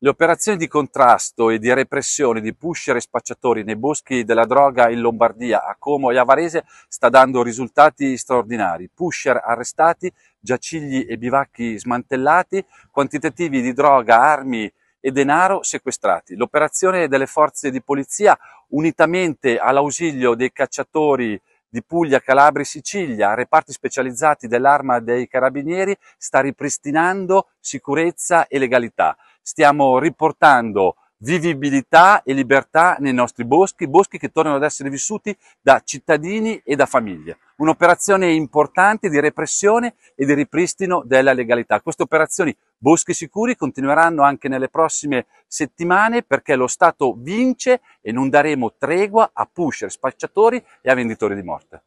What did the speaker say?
Le operazioni di contrasto e di repressione di pusher e spacciatori nei boschi della droga in Lombardia, a Como e a Varese sta dando risultati straordinari. Pusher arrestati, giacigli e bivacchi smantellati, quantitativi di droga, armi e denaro sequestrati. L'operazione delle forze di polizia, unitamente all'ausilio dei cacciatori di Puglia, Calabria e Sicilia, reparti specializzati dell'arma dei carabinieri, sta ripristinando sicurezza e legalità stiamo riportando vivibilità e libertà nei nostri boschi, boschi che tornano ad essere vissuti da cittadini e da famiglie. Un'operazione importante di repressione e di ripristino della legalità. Queste operazioni Boschi Sicuri continueranno anche nelle prossime settimane perché lo Stato vince e non daremo tregua a pusher, spacciatori e a venditori di morte.